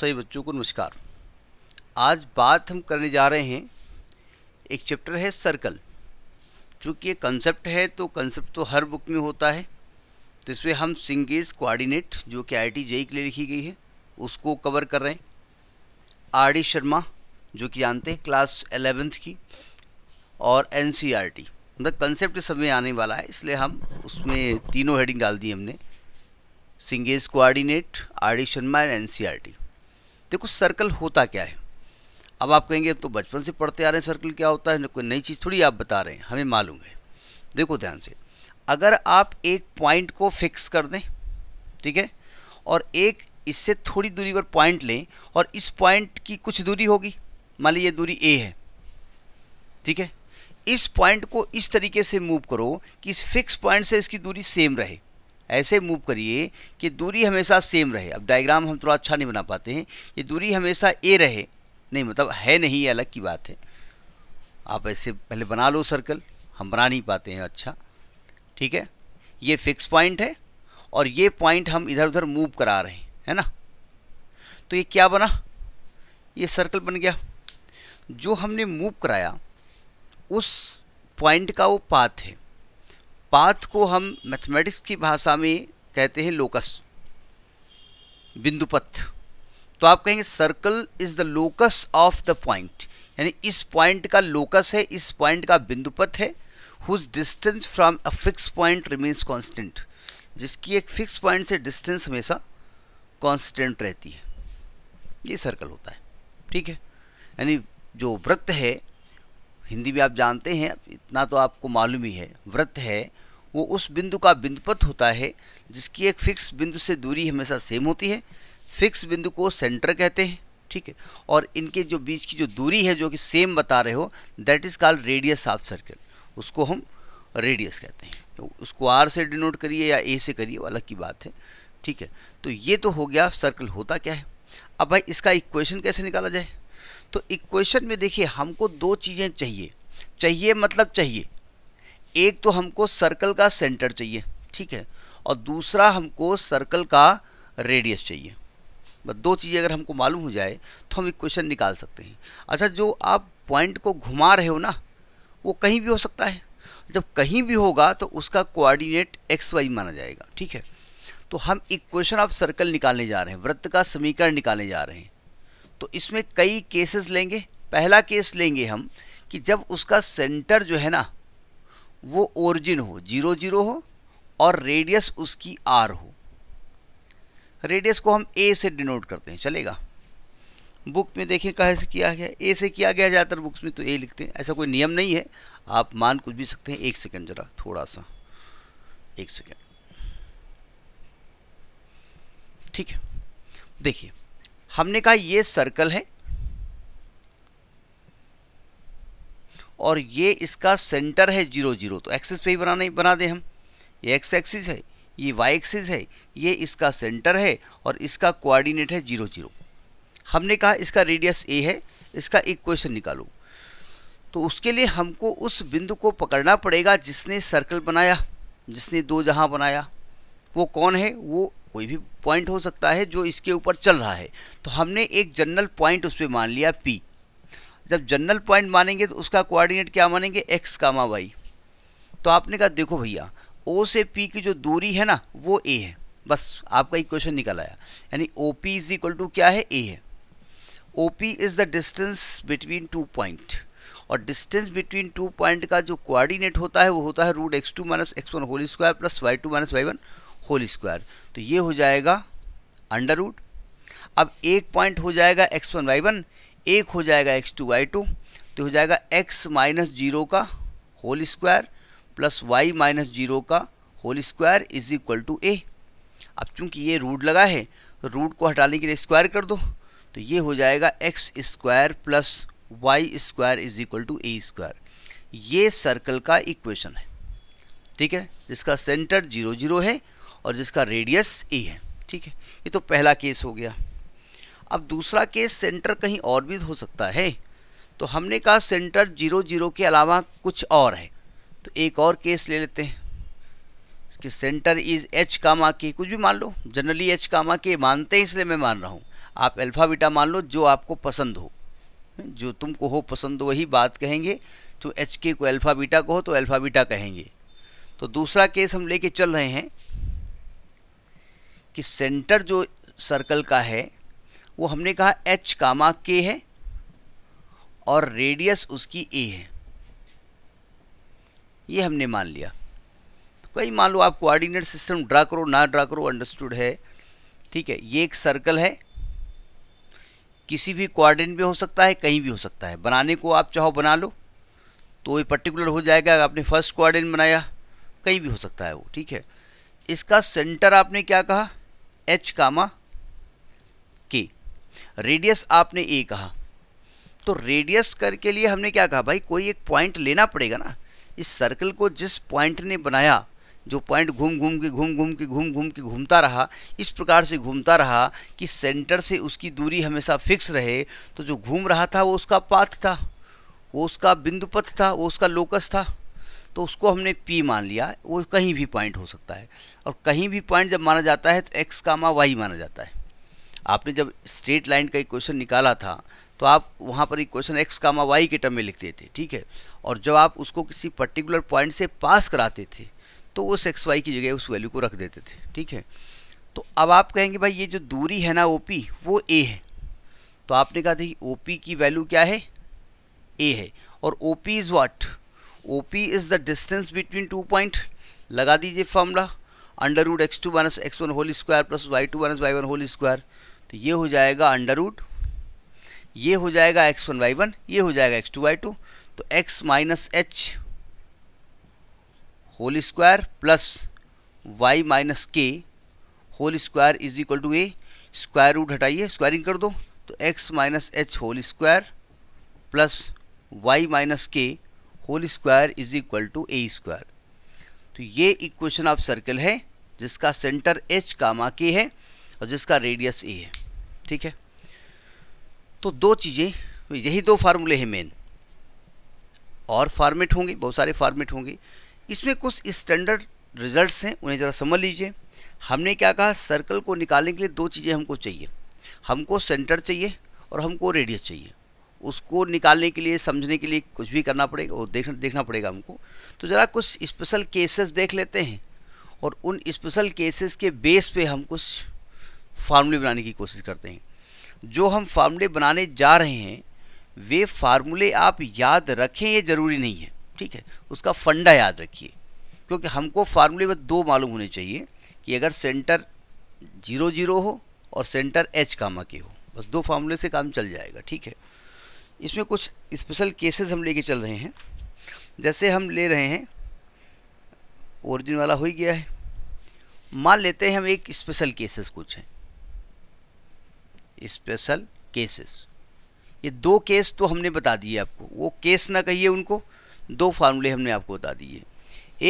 सही बच्चों को नमस्कार आज बात हम करने जा रहे हैं एक चैप्टर है सर्कल चूँकि ये कंसेप्ट है तो कंसेप्ट तो हर बुक में होता है तो इसमें हम सिंगेज कोऑर्डिनेट जो कि आई टी जेई के लिए लिखी गई है उसको कवर कर रहे हैं आर डी शर्मा जो कि जानते हैं क्लास एलेवेंथ की और एन सी आर टी मतलब कंसेप्ट सब में आने वाला है इसलिए हम उसमें तीनों हेडिंग डाल दी हमने सिंगेज coordinate R D Sharma and N C R T देखो सर्कल होता क्या है अब आप कहेंगे तो बचपन से पढ़ते आ रहे हैं सर्कल क्या होता है कोई नई चीज़ थोड़ी आप बता रहे हैं हमें मालूम है देखो ध्यान से अगर आप एक पॉइंट को फिक्स कर दें ठीक है और एक इससे थोड़ी दूरी पर पॉइंट लें और इस पॉइंट की कुछ दूरी होगी मान लीजिए दूरी ए है ठीक है इस पॉइंट को इस तरीके से मूव करो कि इस फिक्स पॉइंट से इसकी दूरी सेम रहे ऐसे मूव करिए कि दूरी हमेशा सेम रहे अब डायग्राम हम थोड़ा अच्छा नहीं बना पाते हैं ये दूरी हमेशा ए रहे नहीं मतलब है नहीं ये अलग की बात है आप ऐसे पहले बना लो सर्कल हम बना नहीं पाते हैं अच्छा ठीक है ये फिक्स पॉइंट है और ये पॉइंट हम इधर उधर मूव करा रहे हैं है ना तो ये क्या बना ये सर्कल बन गया जो हमने मूव कराया उस पॉइंट का वो पाथ है पाथ को हम मैथमेटिक्स की भाषा में कहते हैं लोकस बिंदुपथ तो आप कहेंगे circle is the locus of the point यानी इस पॉइंट का लोकस है इस पॉइंट का बिंदुपथ है whose distance from a fix point remains constant जिसकी एक फिक्स पॉइंट से डिस्टेंस हमेशा कांस्टेंट रहती है ये सर्कल होता है ठीक है यानी जो वृत्त है हिंदी में आप जानते हैं इतना तो आपको मालूम ही है वृत्त है वो उस बिंदु का बिंदुपथ होता है जिसकी एक फिक्स बिंदु से दूरी हमेशा सेम होती है फिक्स बिंदु को सेंटर कहते हैं ठीक है और इनके जो बीच की जो दूरी है जो कि सेम बता रहे हो that is called radius of circle उसको हम रेडियस कहते हैं तो उसको आर से डिनोट करिए या ए से करिए अलग की बात है ठीक है तो ये तो हो गया सर्कल होता क्या है अब भाई इसका इक्वेशन कैसे निकाला जाए तो इक्वेशन में देखिए हमको दो चीज़ें चाहिए चाहिए मतलब चाहिए एक तो हमको सर्कल का सेंटर चाहिए ठीक है और दूसरा हमको सर्कल का रेडियस चाहिए बस दो चीज़ें अगर हमको मालूम हो जाए तो हम इक्वेशन निकाल सकते हैं अच्छा जो आप पॉइंट को घुमा रहे हो ना वो कहीं भी हो सकता है जब कहीं भी होगा तो उसका कोऑर्डिनेट एक्स वाई माना जाएगा ठीक है तो हम इक्वेशन ऑफ सर्कल निकालने जा रहे हैं वृत्त का समीकरण निकालने जा रहे हैं तो इसमें कई केसेस लेंगे पहला केस लेंगे हम कि जब उसका सेंटर जो है ना वो ओरिजिन हो जीरो जीरो हो और रेडियस उसकी आर हो रेडियस को हम ए से डिनोट करते हैं चलेगा बुक में देखें कैसे किया गया ए से किया गया ज़्यादातर बुक्स में तो ए लिखते हैं ऐसा कोई नियम नहीं है आप मान कुछ भी सकते हैं एक सेकेंड ज़रा थोड़ा सा एक सेकेंड ठीक है देखिए हमने कहा ये सर्कल है और ये इसका सेंटर है जीरो जीरो तो एक्सिस पे ही बनाने बना दें हम ये एक्स एक्सिस है ये वाई एक्सिस है ये इसका सेंटर है और इसका कोऑर्डिनेट है जीरो जीरो हमने कहा इसका रेडियस ए है इसका इक्वेशन निकालो तो उसके लिए हमको उस बिंदु को पकड़ना पड़ेगा जिसने सर्कल बनाया जिसने दो जहाँ बनाया वो कौन है वो कोई भी पॉइंट हो सकता है जो इसके ऊपर चल रहा है तो हमने एक जनरल पॉइंट उस पर मान लिया पी जब जनरल पॉइंट मानेंगे तो उसका कोऑर्डिनेट क्या मानेंगे एक्स कामा वाई तो आपने कहा देखो भैया ओ से पी की जो दूरी है ना वो ए है बस आपका क्वेश्चन निकल आया यानी O P is equal to क्या है ए है O P is the distance between two point और डिस्टेंस बिटवीन टू पॉइंट का जो कोऑर्डिनेट होता है वो होता है root X two minus X one whole square plus Y two minus Y one whole square तो ये हो जाएगा अंडर रूट अब एक पॉइंट हो जाएगा एक्स वन वाई वन एक हो जाएगा एक्स टू वाई टू तो हो जाएगा एक्स माइनस जीरो का whole square plus Y minus zero का whole square is equal to A अब चूंकि ये रूट लगा है तो रूट को हटाने के लिए स्क्वायर कर दो तो ये हो जाएगा X square plus Y square is equal to A square ये सर्कल का इक्वेशन है ठीक है जिसका सेंटर जीरो जीरो है और जिसका रेडियस ए है ठीक है ये तो पहला केस हो गया अब दूसरा केस सेंटर कहीं और भी हो सकता है तो हमने कहा सेंटर जीरो जीरो के अलावा कुछ और है तो एक और केस ले लेते हैं कि सेंटर इज़ एच कामा के कुछ भी मान लो जनरली एच कामा के मानते हैं इसलिए मैं मान रहा हूँ आप अल्फ़ा बीटा मान लो जो आपको पसंद हो जो तुमको हो पसंद हो वही बात कहेंगे तो एच के को अल्फ़ा बीटा को हो तो अल्फ़ा बीटा कहेंगे तो दूसरा केस हम लेके चल रहे हैं कि सेंटर जो सर्कल का है वो हमने कहा एच कामा के है और रेडियस उसकी ए है ये हमने मान लिया तो कहीं मान लो आप कोऑर्डिनेट सिस्टम ड्रा करो ना ड्रा करो अंडरस्टूड है ठीक है ये एक सर्कल है किसी भी कोऑर्डिनेट में हो सकता है कहीं भी हो सकता है बनाने को आप चाहो बना लो तो ये पर्टिकुलर हो जाएगा अगर आपने फर्स्ट कोऑर्डिनेट बनाया कहीं भी हो सकता है वो ठीक है इसका सेंटर आपने क्या कहा एच कामा के रेडियस आपने ए कहा तो रेडियस कर के लिए हमने क्या कहा भाई कोई एक पॉइंट लेना पड़ेगा ना इस सर्कल को जिस पॉइंट ने बनाया जो पॉइंट घूम घूम के घूम घूम के घूम घूम के घूमता रहा इस प्रकार से घूमता रहा कि सेंटर से उसकी दूरी हमेशा फिक्स रहे तो जो घूम रहा था वो उसका पाथ था वो उसका बिंदुपथ था वो उसका लोकस था तो उसको हमने P मान लिया वो कहीं भी पॉइंट हो सकता है और कहीं भी पॉइंट जब माना जाता है तो एक्स कामा वाई माना जाता है आपने जब स्ट्रेट लाइन का इक्वेशन निकाला था तो आप वहाँ पर इक्वेशन एक्स कामा वाई के टर्म में लिखते थे ठीक है और जब आप उसको किसी पर्टिकुलर पॉइंट से पास कराते थे तो उस एक्स वाई की जगह उस वैल्यू को रख देते थे ठीक है तो अब आप कहेंगे भाई ये जो दूरी है ना ओ पी वो ए है तो आपने कहा था ओ पी की वैल्यू क्या है ए है और O P is what O P is the distance between two point लगा दीजिए formula under root X two minus X one whole square plus Y two minus Y one whole square तो ये हो जाएगा under root ये हो जाएगा x one Y one ये हो जाएगा एक्स टू वाई टू तो X minus H whole square plus Y minus के whole square is equal to A square root हटाइए स्क्वायरिंग कर दो तो X minus H whole square plus Y minus के whole square is equal to A square तो ये equation of circle है जिसका सेंटर एच कामा के है और जिसका रेडियस ए है ठीक है तो दो चीज़ें यही दो फार्मूले हैं मेन और फार्मेट होंगे बहुत सारे फार्मेट होंगे इसमें कुछ स्टैंडर्ड रिजल्ट्स हैं उन्हें ज़रा समझ लीजिए हमने क्या कहा सर्कल को निकालने के लिए दो चीज़ें हमको चाहिए हमको सेंटर चाहिए और हमको रेडियस चाहिए उसको निकालने के लिए समझने के लिए कुछ भी करना पड़ेगा और देखना देखना पड़ेगा हमको तो ज़रा कुछ स्पेशल केसेस देख लेते हैं और उन स्पेशल केसेस के बेस पे हम कुछ फार्मूले बनाने की कोशिश करते हैं जो हम फार्मूले बनाने जा रहे हैं वे फार्मूले आप याद रखें ये ज़रूरी नहीं है ठीक है उसका फंडा याद रखिए क्योंकि हमको फार्मूले में दो मालूम होने चाहिए कि अगर सेंटर जीरो जीरो हो और सेंटर एच कामा के हो बस दो फार्मूले से काम चल जाएगा ठीक है इसमें कुछ स्पेशल केसेस हम लेके चल रहे हैं जैसे हम ले रहे हैं ओरिजिन वाला हो ही गया है मान लेते हैं हम एक स्पेशल केसेस कुछ हैं स्पेशल केसेस ये दो केस तो हमने बता दिए आपको वो केस ना कहिए उनको दो फार्मूले हमने आपको बता दिए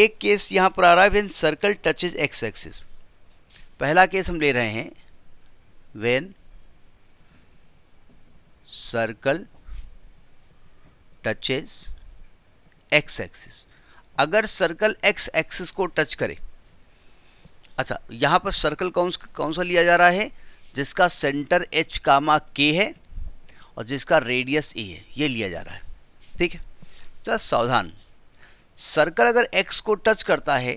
एक केस यहाँ पर आ रहा है when circle touches X axis पहला केस हम ले रहे हैं when circle touches X axis अगर सर्कल एक्स एक्सिस को टच करे अच्छा यहाँ पर सर्कल कौन कौन सा लिया जा रहा है जिसका सेंटर एच कामा के है और जिसका रेडियस ए है ये लिया जा रहा है ठीक है तो सावधान सर्कल अगर एक्स को टच करता है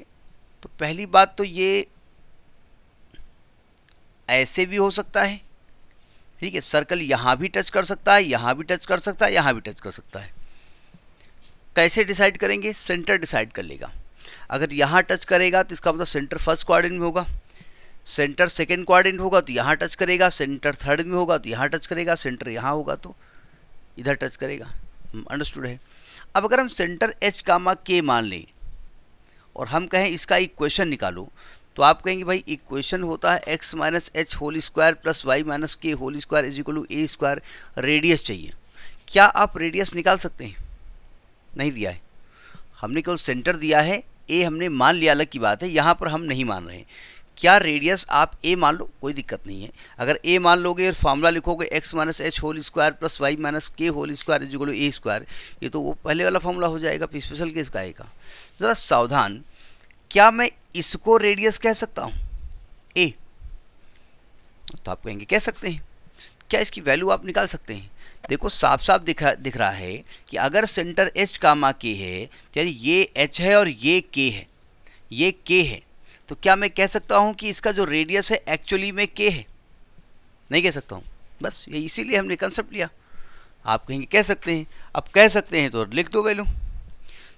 तो पहली बात तो ये ऐसे भी हो सकता है ठीक है सर्कल यहाँ भी टच कर सकता है यहाँ भी टच कर सकता है यहाँ भी टच कर सकता है कैसे डिसाइड करेंगे सेंटर डिसाइड कर लेगा अगर यहाँ टच करेगा तो इसका मतलब सेंटर फर्स्ट क्वाड्रेंट में होगा सेंटर सेकेंड क्वारेंट होगा तो यहाँ टच करेगा सेंटर थर्ड में होगा तो यहाँ टच करेगा सेंटर यहाँ होगा तो इधर टच करेगा अंडरस्टूड है अब अगर हम सेंटर एच कामा के मान लें और हम कहें इसका इक्वेशन निकालो तो आप कहेंगे भाई इक्वेशन होता है x minus H whole square plus Y minus के whole square is equal to A square radius चाहिए क्या आप रेडियस निकाल सकते हैं नहीं दिया है हमने केवल सेंटर दिया है ए हमने मान लिया अलग की बात है यहाँ पर हम नहीं मान रहे हैं क्या रेडियस आप ए मान लो कोई दिक्कत नहीं है अगर ए मान लोगे और फार्मूला लिखोगे X minus H whole square plus Y minus के whole square is A square ये तो वो पहले वाला फार्मूला हो जाएगा स्पेशल केस का आएगा ज़रा सावधान क्या मैं इसको रेडियस कह सकता हूँ ए तो आप कहेंगे कह सकते हैं क्या इसकी वैल्यू आप निकाल सकते हैं देखो साफ साफ दिखा दिख रहा है कि अगर सेंटर एच कामा के है तो यानी ये एच है और ये के है ये के है तो क्या मैं कह सकता हूँ कि इसका जो रेडियस है एक्चुअली में के है नहीं कह सकता हूँ बस ये इसीलिए हमने कंसेप्ट लिया आप कहेंगे कह सकते हैं अब कह सकते हैं तो लिख दो वैल्यू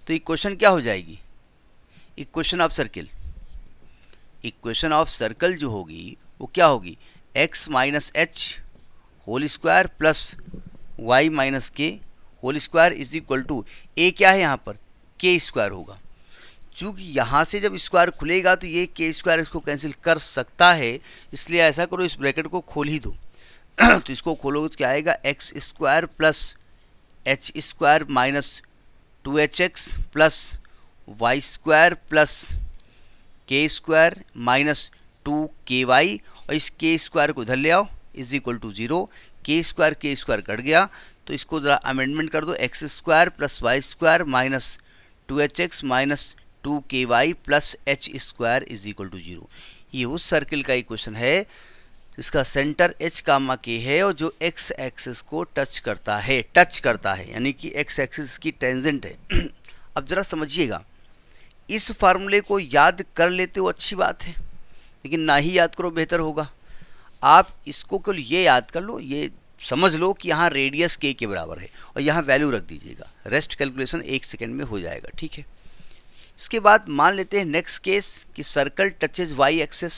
तो इक्वेशन क्या हो जाएगी equation of circle equation of circle जो होगी वो क्या होगी x minus H whole square plus Y minus के whole square is equal to a क्या है यहाँ पर के स्क्वायर होगा चूँकि यहाँ से जब स्क्वायर खुलेगा तो ये के स्क्वायर इसको कैंसिल कर सकता है इसलिए ऐसा करो इस ब्रैकेट को खोल ही दो तो इसको खोलोगे तो क्या आएगा x square plus h square minus two h x plus Y square plus k square minus two k y और इस के स्क्वायर को उधर ले आओ is equal to zero k square k square cut गया तो इसको ज़रा अमेंडमेंट कर दो x square plus Y square minus two h x minus two k y plus h square is equal to zero ये उस सर्किल का equation है इसका सेंटर एच कामा के है और जो एक्स एक्सिस को टच करता है टच करता है यानी कि एक्स एक्सिस की टेंजेंट है अब ज़रा समझिएगा इस फार्मूले को याद कर लेते हो अच्छी बात है लेकिन ना ही याद करो बेहतर होगा आप इसको केवल ये याद कर लो ये समझ लो कि यहाँ रेडियस के के बराबर है और यहाँ वैल्यू रख दीजिएगा रेस्ट कैलकुलेशन एक सेकेंड में हो जाएगा ठीक है इसके बाद मान लेते हैं नेक्स्ट केस कि circle touches y axis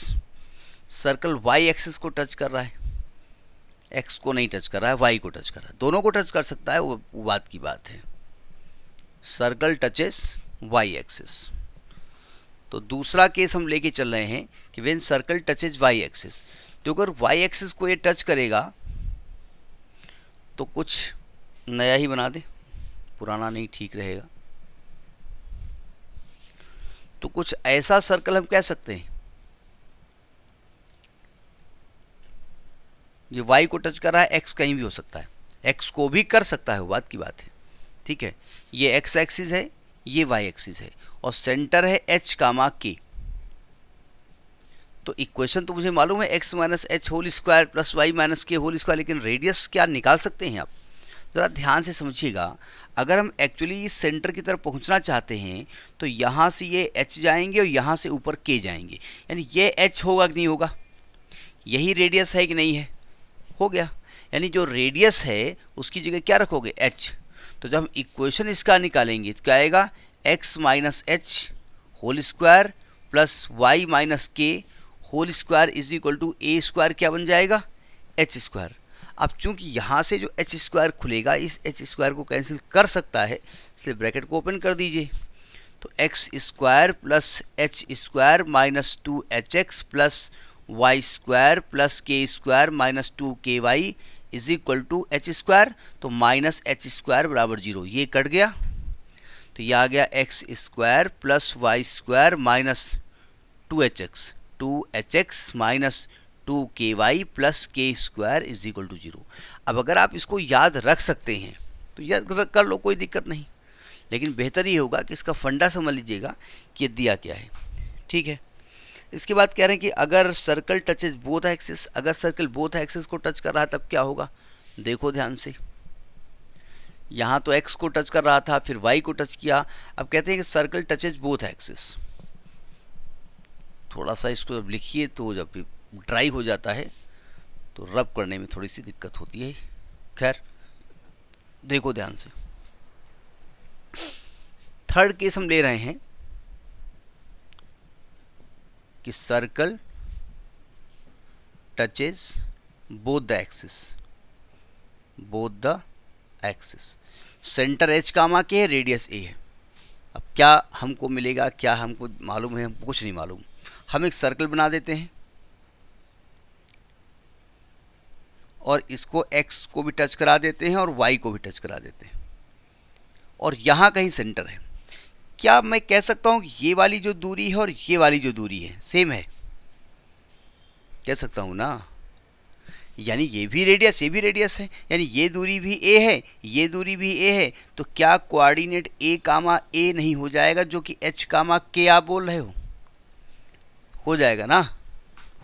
circle y axis को टच कर रहा है एक्स को नहीं टच कर रहा है वाई को टच कर रहा है दोनों को टच कर सकता है वो बात की बात है सर्कल टचेस वाई एक्सेस तो दूसरा केस हम लेके चल रहे हैं कि when circle touches y axis तो अगर वाई एक्सेस को ये टच करेगा तो कुछ नया ही बना दे पुराना नहीं ठीक रहेगा तो कुछ ऐसा सर्कल हम कह सकते हैं ये वाई को टच कर रहा है एक्स कहीं भी हो सकता है एक्स को भी कर सकता है बात की बात है ठीक है ये एक्स एक्सिस है ये वाई एक्सिस है और सेंटर है एच कामा के तो इक्वेशन तो मुझे मालूम है x minus H whole square plus Y minus के होल स्क्वायर लेकिन रेडियस क्या निकाल सकते हैं आप ज़रा ध्यान से समझिएगा अगर हम एक्चुअली इस सेंटर की तरफ पहुंचना चाहते हैं तो यहाँ से ये एच जाएंगे और यहाँ से ऊपर के जाएंगे यानी ये एच होगा कि नहीं होगा यही रेडियस है कि नहीं है हो गया यानी जो रेडियस है उसकी जगह क्या रखोगे एच तो जब हम इक्वेशन इसका निकालेंगे तो क्या आएगा x minus H whole square plus Y minus के whole square is equal to A square क्या बन जाएगा एच स्क्वायर अब चूंकि यहाँ से जो एच स्क्वायर खुलेगा इस एच स्क्वायर को कैंसिल कर सकता है इसलिए ब्रैकेट को ओपन कर दीजिए तो x square plus h square minus two h x plus Y square plus k square minus two k y is equal to h square तो माइनस एच स्क्वायर बराबर जीरो ये कट गया तो ये आ गया x square plus Y square minus two h x two h x minus two k y plus k square is equal to zero अब अगर आप इसको याद रख सकते हैं तो याद रख कर लो कोई दिक्कत नहीं लेकिन बेहतर ये होगा कि इसका फंडा समझ लीजिएगा कि दिया क्या है ठीक है इसके बाद कह रहे हैं कि अगर सर्कल टचेज बोथ एक्सिस अगर सर्कल बोथ एक्सिस को टच कर रहा है तब क्या होगा देखो ध्यान से यहाँ तो एक्स को टच कर रहा था फिर वाई को टच किया अब कहते हैं कि सर्कल टचेज बोथ एक्सिस थोड़ा सा इसको जब लिखिए तो जब ड्राई हो जाता है तो रब करने में थोड़ी सी दिक्कत होती है खैर देखो ध्यान से थर्ड केस हम ले रहे हैं कि circle touches both the axis both the axis centre h comma k है रेडियस ए है अब क्या हमको मिलेगा क्या हमको मालूम है हमको कुछ नहीं मालूम हम एक सर्कल बना देते हैं और इसको एक्स को भी टच करा देते हैं और वाई को भी टच करा देते हैं और यहाँ कहीं सेंटर है क्या मैं कह सकता हूँ ये वाली जो दूरी है और ये वाली जो दूरी है सेम है कह सकता हूँ ना यानी ये भी रेडियस ये भी रेडियस है यानी ये दूरी भी ए है ये दूरी भी ए है तो क्या कोऑर्डिनेट ए कामा ए नहीं हो जाएगा जो कि एच कामा के आप बोल रहे हो हो जाएगा ना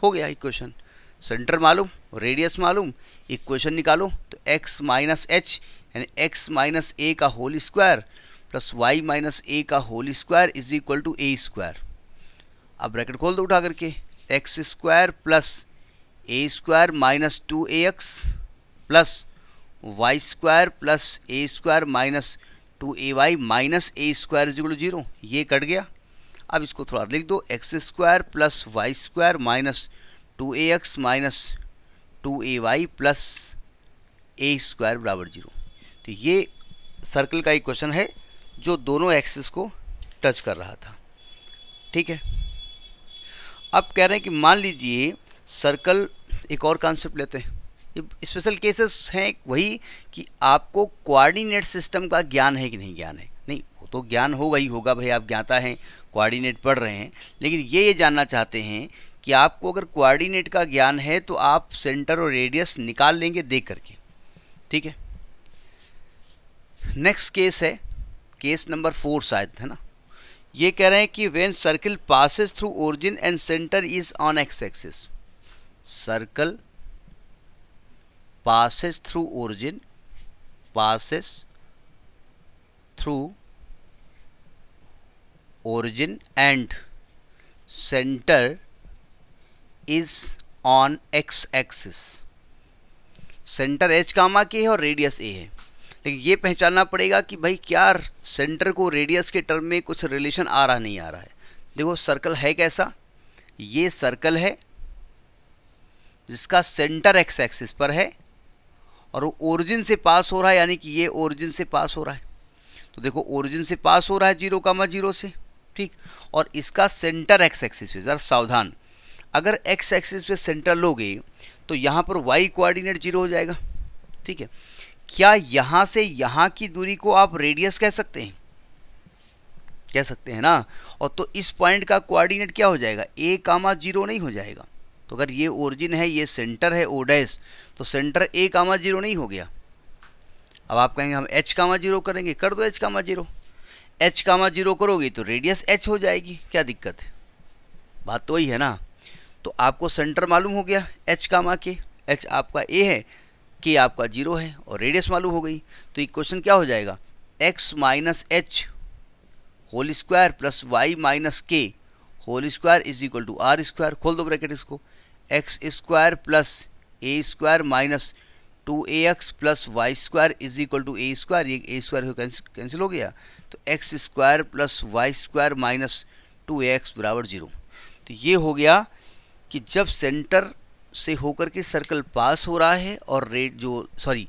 हो गया इक्वेशन क्वेश्चन सेंटर मालूम और रेडियस मालूम इक्वेशन निकालो तो x माइनस एच यानी एक्स माइनस ए का whole square plus Y minus a का whole square is equal to A square अब ब्रैकेट खोल दो उठा करके x square plus a square minus two a x plus Y square plus a square minus two a y minus a square is equal to zero ये cut गया अब इसको थोड़ा लिख दो x square plus Y square minus two a x minus two a y plus a square बराबर zero तो ये सर्कल का इक्वेशन है जो दोनों एक्सिस को टच कर रहा था ठीक है अब कह रहे हैं कि मान लीजिए सर्कल एक और कॉन्सेप्ट लेते हैं स्पेशल केसेस हैं वही कि आपको कोऑर्डिनेट सिस्टम का ज्ञान है कि नहीं ज्ञान है नहीं वो तो ज्ञान होगा ही होगा भाई आप ज्ञाता हैं कोऑर्डिनेट पढ़ रहे हैं लेकिन ये ये जानना चाहते हैं कि आपको अगर कोऑर्डिनेट का ज्ञान है तो आप सेंटर और रेडियस निकाल लेंगे देख करके ठीक है नेक्स्ट केस है केस नंबर फोर शायद है ना ये कह रहे हैं कि when circle passes through origin and centre is on x axis circle passes through origin passes through origin and centre is on x axis centre h comma k है और रेडियस ए है लेकिन ये पहचानना पड़ेगा कि भाई क्या सेंटर को रेडियस के टर्म में कुछ रिलेशन आ रहा नहीं आ रहा है देखो सर्कल है कैसा ये सर्कल है जिसका सेंटर एक्स एक्सिस पर है और वो ओरिजिन से पास हो रहा है यानी कि ये ओरिजिन से पास हो रहा है तो देखो ओरिजिन से पास हो रहा है जीरो कामा जीरो से ठीक और इसका सेंटर एक्स एक्सिस पे ज़रा सावधान अगर एक्स एक्सिस पे सेंटर लोगे तो यहाँ पर वाई कोऑर्डिनेट जीरो हो जाएगा ठीक है क्या यहाँ से यहाँ की दूरी को आप रेडियस कह सकते हैं कह सकते हैं ना और तो इस पॉइंट का कोऑर्डिनेट क्या हो जाएगा ए कामा जीरो नहीं हो जाएगा तो अगर ये ओरिजिन है ये सेंटर है ओडेस तो सेंटर ए कामा जीरो नहीं हो गया अब आप कहेंगे हम एच कामा जीरो करेंगे कर दो h comma zero h comma zero करोगे तो रेडियस एच हो जाएगी क्या दिक्कत है बात तो वही है ना तो आपको सेंटर मालूम हो गया एच कामा के एच आपका ए है के आपका जीरो है और रेडियस मालूम हो गई तो ये क्वेश्चन क्या हो जाएगा x minus H whole square plus Y minus के whole square is equal to r square खोल दो ब्रैकेट इसको x square plus a square minus two a x plus Y square is equal to A square ये a square cancel हो गया तो x square plus Y square minus two a x बराबर zero तो ये हो गया कि जब सेंटर से होकर के सर्कल पास हो रहा है और रेड जो सॉरी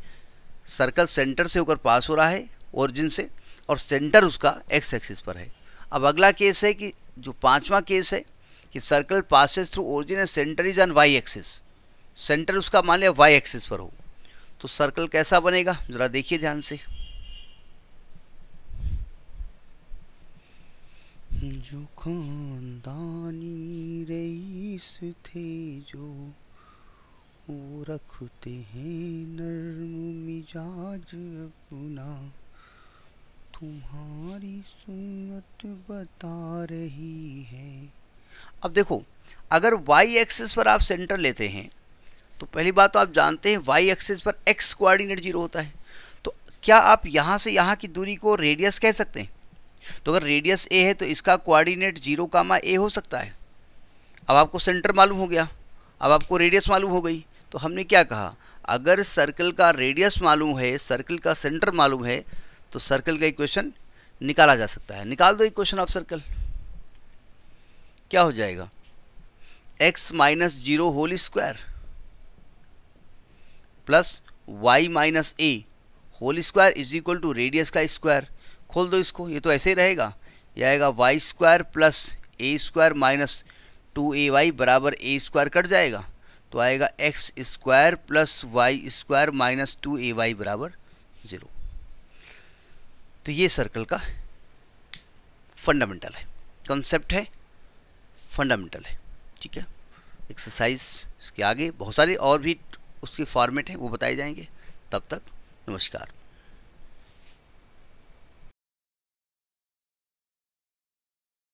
सर्कल सेंटर से होकर पास हो रहा है ओरिजिन से और सेंटर उसका एक्स एक्सिस पर है अब अगला केस है कि जो पांचवा केस है कि circle passes through origin and centre is on y axis centre उसका मान लिया वाई एक्सिस पर हो तो सर्कल कैसा बनेगा ज़रा देखिए ध्यान से जो खानदानी रईस थे जो वो रखते हैं नर्म मिजाज अपना तुम्हारी सुन्नत बता रही है अब देखो अगर वाई एक्सिस पर आप सेंटर लेते हैं तो पहली बात तो आप जानते हैं वाई एक्सिस पर एक्स कोऑर्डिनेट जीरो होता है तो क्या आप यहाँ से यहाँ की दूरी को रेडियस कह सकते हैं तो अगर रेडियस ए है तो इसका कोऑर्डिनेट जीरो कामा ए हो सकता है अब आपको सेंटर मालूम हो गया अब आपको रेडियस मालूम हो गई तो हमने क्या कहा अगर सर्कल का रेडियस मालूम है सर्कल का सेंटर मालूम है तो सर्कल का इक्वेशन निकाला जा सकता है निकाल दो इक्वेशन ऑफ सर्कल क्या हो जाएगा x minus zero whole square plus Y minus a whole square is equal to radius का स्क्वायर खोल दो इसको ये तो ऐसे ही रहेगा ये आएगा y square plus a square minus two a y बराबर ए स्क्वायर कट जाएगा तो आएगा x square plus Y square minus two a y बराबर ज़ीरो तो ये सर्कल का फंडामेंटल है कॉन्सेप्ट है फंडामेंटल है ठीक है एक्सरसाइज इसके आगे बहुत सारे और भी उसके फॉर्मेट हैं वो बताए जाएंगे तब तक नमस्कार